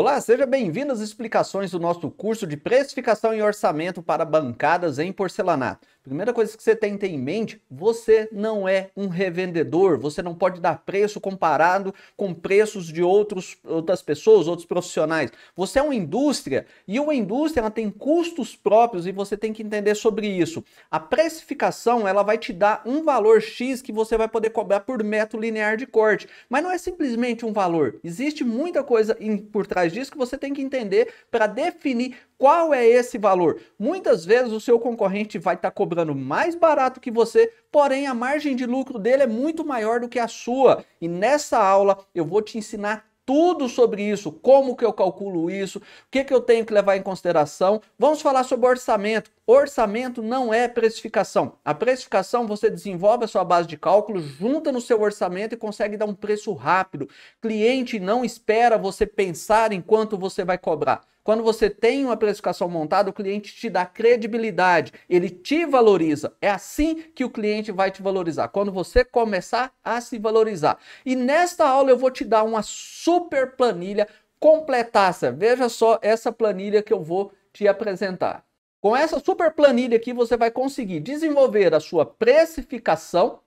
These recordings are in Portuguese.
Olá, seja bem-vindo às explicações do nosso curso de precificação e orçamento para bancadas em porcelanato. Primeira coisa que você tem que ter em mente, você não é um revendedor, você não pode dar preço comparado com preços de outros, outras pessoas, outros profissionais. Você é uma indústria e uma indústria ela tem custos próprios e você tem que entender sobre isso. A precificação ela vai te dar um valor X que você vai poder cobrar por metro linear de corte, mas não é simplesmente um valor. Existe muita coisa por trás disso que você tem que entender para definir qual é esse valor? Muitas vezes o seu concorrente vai estar tá cobrando mais barato que você, porém a margem de lucro dele é muito maior do que a sua. E nessa aula eu vou te ensinar tudo sobre isso, como que eu calculo isso, o que, que eu tenho que levar em consideração. Vamos falar sobre orçamento. Orçamento não é precificação. A precificação você desenvolve a sua base de cálculo, junta no seu orçamento e consegue dar um preço rápido. Cliente não espera você pensar em quanto você vai cobrar. Quando você tem uma precificação montada, o cliente te dá credibilidade, ele te valoriza. É assim que o cliente vai te valorizar, quando você começar a se valorizar. E nesta aula eu vou te dar uma super planilha completaça. Veja só essa planilha que eu vou te apresentar. Com essa super planilha aqui, você vai conseguir desenvolver a sua precificação,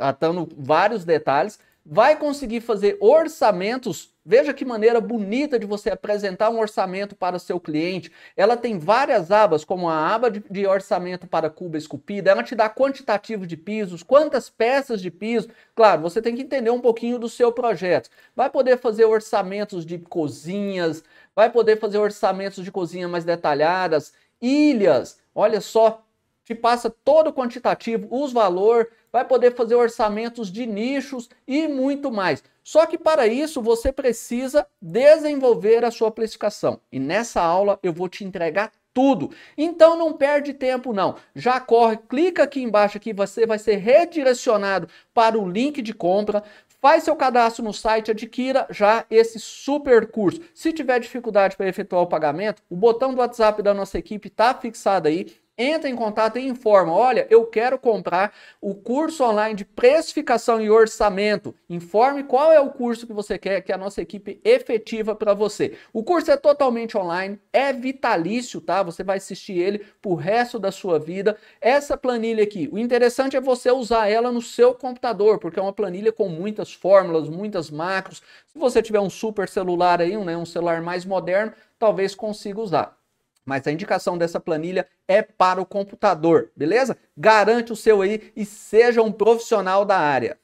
atando vários detalhes, vai conseguir fazer orçamentos. Veja que maneira bonita de você apresentar um orçamento para o seu cliente. Ela tem várias abas, como a aba de, orçamento para cuba esculpida. Ela te dá quantitativo de pisos, quantas peças de piso. Claro, você tem que entender um pouquinho do seu projeto. Vai poder fazer orçamentos de cozinhas, vai poder fazer orçamentos de cozinha mais detalhadas, ilhas. Olha só, te passa todo o quantitativo, os valores vai poder fazer orçamentos de nichos e muito mais. Só que para isso você precisa desenvolver a sua precificação. E nessa aula eu vou te entregar tudo. Então não perde tempo não. Já corre, clica aqui embaixo aqui, você vai ser redirecionado para o link de compra. Faz seu cadastro no site, adquira já esse super curso. Se tiver dificuldade para efetuar o pagamento, o botão do WhatsApp da nossa equipe está fixado aí entra em contato e informa: olha, eu quero comprar o curso online de precificação e orçamento. Informe qual é o curso que você quer que a nossa equipe efetiva para você. O curso é totalmente online, é vitalício, tá? Você vai assistir ele o resto da sua vida. Essa planilha aqui, o interessante é você usar ela no seu computador, porque é uma planilha com muitas fórmulas, muitas macros. Se você tiver um super celular aí, um, né, um celular mais moderno, talvez consiga usar. Mas a indicação dessa planilha é para o computador, beleza? Garante o seu aí e seja um profissional da área.